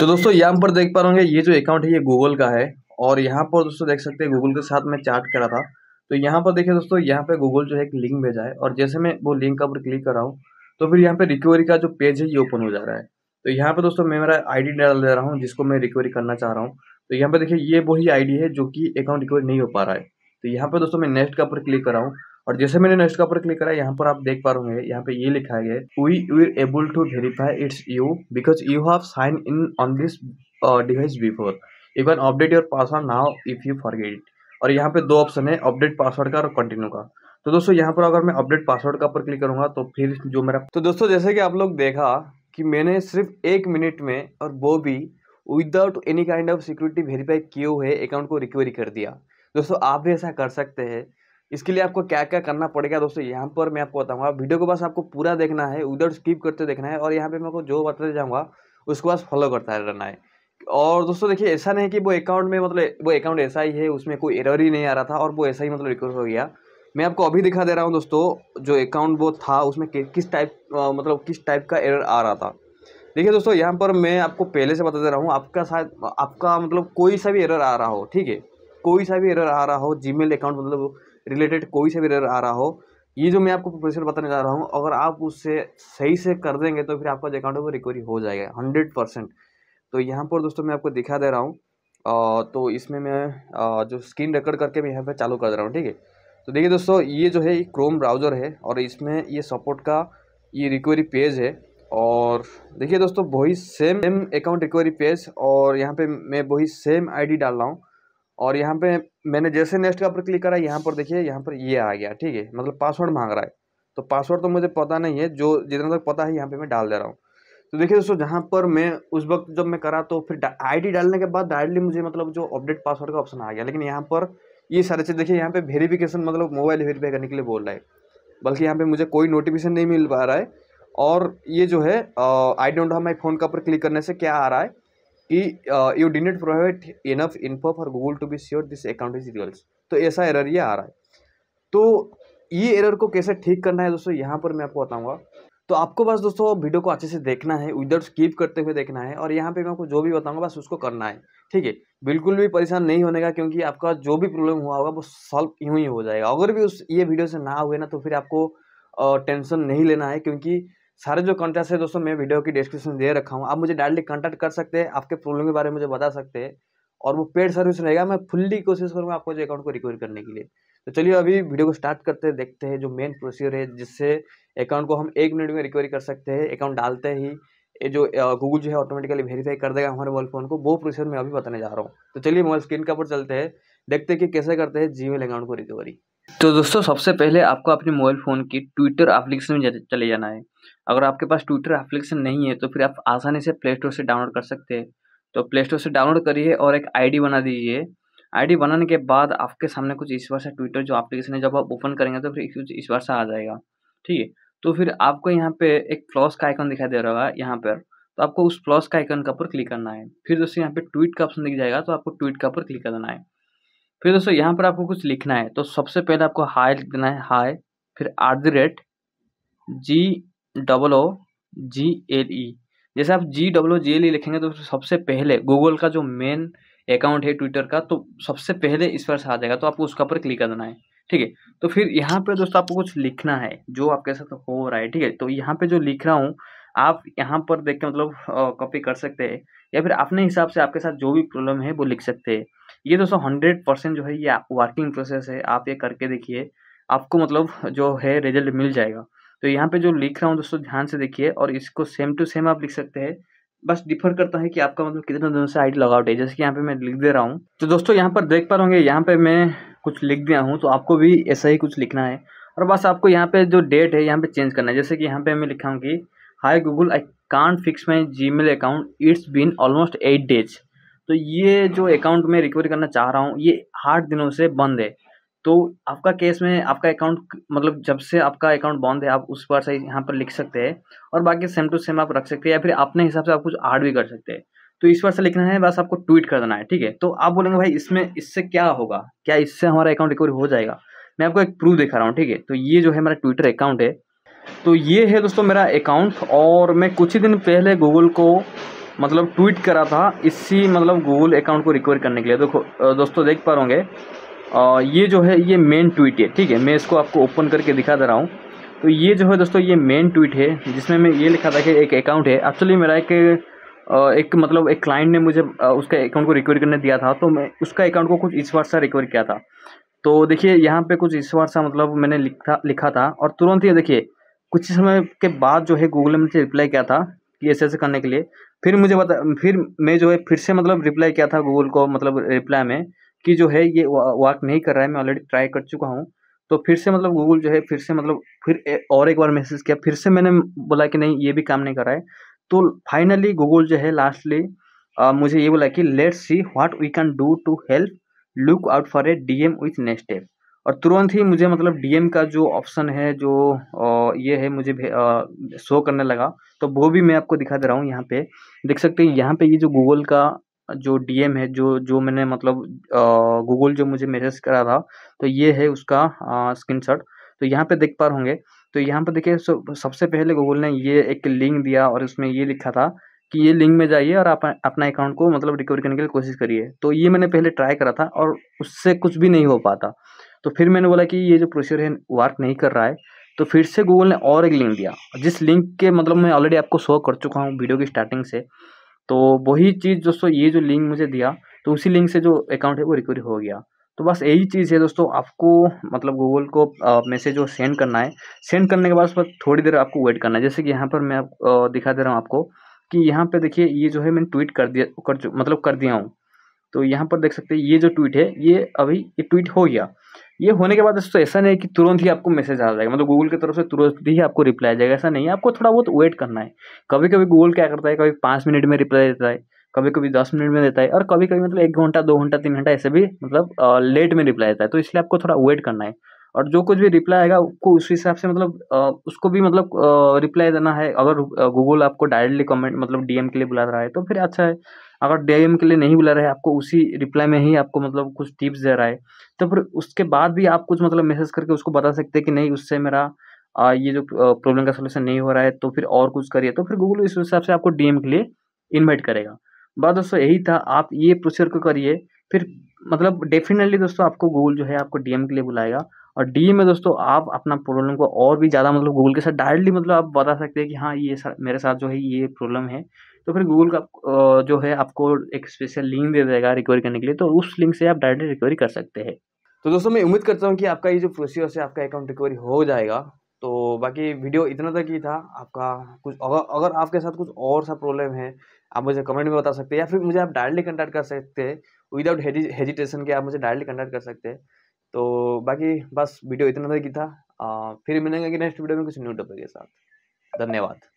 तो दोस्तों यहाँ पर देख पा रहे ये जो अकाउंट है ये गूगल का है और यहाँ पर दोस्तों देख सकते हैं गूगल के साथ मैं चैट करा था तो यहाँ पर देखिए दोस्तों यहाँ पे गूगल जो है एक लिंक भेजा है और जैसे मैं वो लिंक का ऊपर क्लिक कर रहा हूँ तो फिर यहाँ पे रिकवरी का जो पेज है ये ओपन हो जा रहा है तो यहाँ पे दोस्तों मैं मेरा आईडी डाल दे रहा हूँ जिसको मैं रिकवरी करना चाह रहा हूँ तो यहाँ पे देखिए ये वही आईडी है जो कि अकाउंट रिकवरी नहीं हो पा रहा है तो यहाँ पे दोस्तों मैं नेक्स्ट का ऊपर क्लिक कर रहा हूँ और जैसे मैंने नेक्स्ट का ऊपर क्लिक करा यहाँ पर आप देख पा रहे यहाँ पे ये लिखा गया we were able to verify it's you because you have sign in on this device before you can update your password now if you forget it और यहाँ पे दो ऑप्शन है अपडेट पासवर्ड का और कंटिन्यू का तो दोस्तों यहाँ पर अगर मैं अपडेट पासवर्ड का ऊपर क्लिक करूंगा तो फिर जो मेरा तो दोस्तों जैसे कि आप लोग देखा कि मैंने सिर्फ एक मिनट में और वो भी without any kind of security verify किए हुए अकाउंट को रिकवरी कर दिया दोस्तों आप भी ऐसा कर सकते हैं इसके लिए आपको क्या क्या करना पड़ेगा दोस्तों यहाँ पर मैं आपको बताऊँगा वीडियो को बस आपको पूरा देखना है उधर स्किप करते देखना है और यहाँ पे मैं आपको जो बताते जाऊँगा उसको बस फॉलो करता है रहना है और दोस्तों देखिए ऐसा नहीं कि वो अकाउंट में मतलब वो अकाउंट ऐसा ही है उसमें कोई एरर ही नहीं आ रहा था और वो ऐसा ही मतलब रिकवर हो गया मैं आपको अभी दिखा दे रहा हूँ दोस्तों जो अकाउंट वो था उसमें किस टाइप मतलब किस टाइप का एरर आ रहा था देखिए दोस्तों यहाँ पर मैं आपको पहले से बता दे रहा हूँ आपका शायद आपका मतलब कोई सा भी एरर आ रहा हो ठीक है कोई सा भी एरर आ रहा हो जीमेल अकाउंट मतलब रिलेटेड कोई सा भी एरर आ रहा हो ये जो मैं आपको प्रोसीजर बताने जा रहा हूँ अगर आप उससे सही से कर देंगे तो फिर आपका अकाउंट है रिकवरी हो जाएगा हंड्रेड परसेंट तो यहाँ पर दोस्तों मैं आपको दिखा दे रहा हूँ तो इसमें मैं जो स्क्रीन रिकॉर्ड करके मैं यहाँ पर चालू कर दे रहा हूँ ठीक है तो देखिए दोस्तों ये जो है क्रोम ब्राउज़र है और इसमें ये सपोर्ट का ये रिकवरी पेज है और देखिए दोस्तों वही same same account recovery page और यहाँ पे मैं वही सेम आईडी डाल रहा हूँ और यहाँ पे मैंने जैसे नेक्स्ट का ऊपर क्लिक करा यहाँ पर देखिए यहाँ पर ये आ गया ठीक है मतलब पासवर्ड मांग रहा है तो पासवर्ड तो मुझे पता नहीं है जो जितना तक पता है यहाँ पे मैं डाल दे रहा हूँ तो देखिए दोस्तों जहाँ पर मैं उस वक्त जब मैं करा तो फिर आईडी डालने के बाद डायरेक्टली मुझे मतलब जो अपडेट पासवर्ड का ऑप्शन आ गया लेकिन यहाँ पर ये सारे चीज़ देखिए यहाँ पर वेरीफिकेशन मतलब मोबाइल वेरीफाई करने के लिए बोल रहा है बल्कि यहाँ पर मुझे कोई नोटिफिकेशन नहीं मिल पा रहा है और ये जो है I don't have my phone का ऊपर क्लिक करने से क्या आ रहा है you did not provide enough info for Google to be sure this account is reals तो ऐसा एरर ये आ रहा है तो ये एरर को कैसे ठीक करना है दोस्तों यहाँ पर मैं आपको बताऊँगा तो आपको बस दोस्तों वीडियो को अच्छे से देखना है विदाउट स्कीप करते हुए देखना है और यहाँ पे मैं आपको जो भी बताऊँगा बस उसको करना है ठीक है बिल्कुल भी परेशान नहीं होने का क्योंकि आपका जो भी प्रॉब्लम हुआ होगा वो सॉल्व यूँ ही हो जाएगा अगर भी उस ये वीडियो से ना हुए ना तो फिर आपको टेंशन नहीं लेना है क्योंकि सारे जो कॉन्टैक्ट है दोस्तों मैं वीडियो की डिस्क्रिप्शन दे रखा हूँ आप मुझे डायरेक्टली कॉन्टैक्ट कर सकते हैं आपके प्रॉब्लम के बारे में मुझे बता सकते हैं और वो पेड सर्विस रहेगा मैं फुल्ली कोशिश करूँगा आपको जो अकाउंट को रिकवर करने के लिए तो चलिए अभी वीडियो को स्टार्ट करते हैं देखते हैं जो मेन प्रोसीजर है जिससे अकाउंट को हम एक मिनट में रिकवरी कर सकते हैं अकाउंट डालते ही ये जो गूगल जो है ऑटोमेटिकली वेरीफाई कर देगा हमारे मोबाइल फ़ोन को वो प्रोसीजर मैं अभी बताने जा रहा हूँ तो चलिए मोबाइल स्क्रीन का ऊपर चलते हैं देखते हैं कि कैसे करते हैं जीमेल अकाउंट को रिकवरी तो दोस्तों सबसे पहले आपको अपने मोबाइल फ़ोन की ट्विटर एप्लीकेशन में चले जाना है अगर आपके पास ट्विटर एप्लीकेशन नहीं है तो फिर आप आसानी से प्ले स्टोर से डाउनलोड कर सकते हैं तो प्ले स्टोर से डाउनलोड करिए और एक आईडी बना दीजिए आईडी बनाने के बाद आपके सामने कुछ इस वर्षा ट्विटर जो एप्लीकेशन है जब आप ओपन करेंगे तो फिर कुछ इस वर्षा आ जाएगा ठीक है तो फिर आपको यहाँ पे एक प्लस का आइकन दिखाई दे रहा है यहाँ पर तो आपको उस प्लस का आइकन का ऊपर क्लिक करना है फिर दोस्तों यहाँ पे ट्वीट का ऑप्शन दिख जाएगा तो आपको ट्वीट का ऊपर क्लिक करना है फिर दोस्तों यहाँ पर आपको कुछ लिखना है तो सबसे पहले आपको हाई लिख देना है हाई फिर at the rate G double O G L E जैसे आप जी डब्लो जी एल ई लिखेंगे तो सबसे पहले गूगल का जो मेन अकाउंट है ट्विटर का तो सबसे पहले इस पर आ जाएगा तो आपको उसके ऊपर क्लिक देना है ठीक है तो फिर यहाँ पे दोस्तों आपको कुछ लिखना है जो आपके साथ हो रहा है ठीक है तो यहाँ पे जो लिख रहा हूँ आप यहाँ पर देख के मतलब कॉपी कर सकते हैं या फिर अपने हिसाब से आपके साथ जो भी प्रॉब्लम है वो लिख सकते हैं ये दोस्तों हंड्रेड परसेंट जो है ये वर्किंग प्रोसेस है आप ये करके देखिए आपको मतलब जो है रिजल्ट मिल जाएगा तो यहाँ पे जो लिख रहा हूँ दोस्तों ध्यान से देखिए और इसको सेम टू सेम आप लिख सकते हैं बस डिफर करता है कि आपका मतलब कितने दिनों से आई डी लॉगआउट है जैसे कि यहाँ पे मैं लिख दे रहा हूँ तो दोस्तों यहाँ पर देख पा रहे यहाँ पे मैं कुछ लिख दिया हूँ तो आपको भी ऐसा ही कुछ लिखना है और बस आपको यहाँ पे जो डेट है यहाँ पे चेंज करना है जैसे कि यहाँ पे मैं लिखा हूँ कि hi Google I can't fix my G account it's been almost eight days तो ये जो अकाउंट मैं रिकवरी करना चाह रहा हूँ ये आठ दिनों से बंद है तो आपका केस में आपका अकाउंट मतलब जब से आपका अकाउंट बंद है आप उस पर सही यहाँ पर लिख सकते हैं और बाकी सेम टू सेम आप रख सकते हैं या फिर अपने हिसाब से आप कुछ ऐड भी कर सकते हैं तो इस पर से लिखना है बस आपको ट्वीट कर देना है ठीक है तो आप बोलेंगे भाई इसमें इससे क्या होगा क्या इससे हमारा अकाउंट रिकवरी हो जाएगा मैं आपको एक प्रूफ दिखा रहा हूँ ठीक है तो ये जो है मेरा ट्विटर अकाउंट है तो ये है दोस्तों मेरा अकाउंट और मैं कुछ ही दिन पहले गूगल को मतलब ट्वीट करा था इसी मतलब गूगल अकाउंट को रिकवर करने के लिए देखो तो दोस्तों देख पा रहे ये जो है ये मेन ट्वीट है ठीक है मैं इसको आपको ओपन करके दिखा दे रहा हूँ तो ये जो है दोस्तों ये मेन ट्वीट है जिसमें मैं ये लिखा था कि एक अकाउंट है एक्चुअली मेरा एक एक मतलब एक क्लाइंट ने मुझे उसका अकाउंट को रिकवर करने दिया था तो मैं उसका अकाउंट को कुछ इस बार सा रिकवर किया था तो देखिए यहाँ पे कुछ इस बार सा मतलब मैंने लिखा लिखा था और तुरंत ही देखिए कुछ समय के बाद जो है गूगल ने मुझे रिप्लाई किया था कि ऐसे ऐसे करने के लिए फिर मुझे बता फिर मैं जो है फिर से मतलब रिप्लाई किया था गूगल को मतलब रिप्लाई में कि जो है ये वर्क नहीं कर रहा है मैं ऑलरेडी ट्राई कर चुका हूँ तो फिर से मतलब गूगल जो है फिर से मतलब फिर ए, और एक बार मैसेज किया फिर से मैंने बोला कि नहीं ये भी काम नहीं कर रहा है तो फाइनली गूगल जो है लास्टली मुझे ये बोला कि let's see what we can do to help look out for a DM with next step और तुरंत ही मुझे मतलब डीएम का जो ऑप्शन है जो ये है मुझे शो करने लगा तो वो भी मैं आपको दिखा दे रहा हूँ यहाँ पे देख सकते हैं यहाँ पे ये जो गूगल का जो डीएम है जो जो मैंने मतलब गूगल जो मुझे मैसेज करा था तो ये है उसका शॉट तो यहाँ पे देख पा होंगे तो यहाँ पे देखिए सबसे पहले गूगल ने ये एक लिंक दिया और उसमें ये लिखा था कि ये लिंक में जाइए और आप अपना अकाउंट को मतलब रिकवर करने के लिए कोशिश करिए तो ये मैंने पहले ट्राई करा था और उससे कुछ भी नहीं हो पाता तो फिर मैंने बोला कि ये जो प्रोसीजर है वर्क नहीं कर रहा है तो फिर से गूगल ने और एक लिंक दिया जिस लिंक के मतलब मैं ऑलरेडी आपको शो कर चुका हूँ वीडियो की स्टार्टिंग से तो वही चीज़ दोस्तों ये जो लिंक मुझे दिया तो उसी लिंक से जो अकाउंट है वो रिकवरी हो गया तो बस यही चीज़ है दोस्तों आपको मतलब गूगल को मैसेज जो सेंड करना है सेंड करने के बाद उस पर थोड़ी देर आपको वेट करना है जैसे कि यहाँ पर मैं दिखा दे रहा हूँ आपको कि यहाँ पे देखिए ये जो है मैंने ट्वीट कर दिया कर मतलब कर दिया हूँ तो यहाँ पर देख सकते हैं ये जो ट्वीट है ये अभी ये ट्वीट हो गया ये होने के बाद दोस्तों ऐसा नहीं कि तुरंत ही आपको मैसेज आ जाएगा मतलब गूगल की तरफ से तुरंत ही आपको रिप्लाई आ जाएगा ऐसा नहीं है आपको थोड़ा बहुत वेट करना है कभी कभी गूगल क्या करता है कभी पाँच मिनट में रिप्लाई देता है कभी कभी दस मिनट में देता है और कभी कभी मतलब एक घंटा दो घंटा तीन घंटा ऐसे भी मतलब लेट में रिप्लाई देता है तो इसलिए आपको थोड़ा वेट करना है और जो कुछ भी रिप्लाई आएगा उसको उस हिसाब से मतलब आ, उसको भी मतलब रिप्लाई देना है अगर गूगल आपको डायरेक्टली कमेंट मतलब डीएम के लिए बुला रहा है तो फिर अच्छा है अगर डीएम के लिए नहीं बुला रहे आपको उसी रिप्लाई में ही आपको मतलब कुछ टिप्स दे रहा है तो फिर उसके बाद भी आप कुछ मतलब मैसेज करके उसको बता सकते हैं कि नहीं उससे मेरा आ, ये जो प्रॉब्लम का सोल्यूशन नहीं हो रहा है तो फिर और कुछ करिए तो फिर गूगल इस हिसाब से आपको डीएम के लिए इन्वाइट करेगा बात दोस्तों यही था आप ये प्रोसीजर को करिए फिर मतलब डेफिनेटली दोस्तों आपको गूगल जो है आपको डीएम के लिए बुलाएगा और डी में दोस्तों आप अपना प्रॉब्लम को और भी ज़्यादा मतलब गूगल के साथ डायरेक्टली मतलब आप बता सकते हैं कि हाँ ये सा, मेरे साथ जो है ये प्रॉब्लम है तो फिर गूगल का जो है आपको एक स्पेशल लिंक दे देगा रिकवरी करने के लिए तो उस लिंक से आप डायरेक्टली रिकवरी कर सकते हैं तो दोस्तों मैं उम्मीद करता हूँ कि आपका ये जो प्रोसीजर है आपका अकाउंट रिकवरी हो जाएगा तो बाकी वीडियो इतना तक ही था आपका कुछ अगर अगर आपके साथ कुछ और सा प्रॉब्लम है आप मुझे कमेंट में बता सकते हैं या फिर मुझे आप डायरेक्टली कंटैक्ट कर सकते हैं विदाउट हेजिटेशन के आप मुझे डायरेक्टली कंटैक्ट कर सकते हैं तो बाकी बस वीडियो इतना तक ही था आ, फिर मिलेंगे कि नेक्स्ट वीडियो में कुछ न्यू टॉपिक के साथ धन्यवाद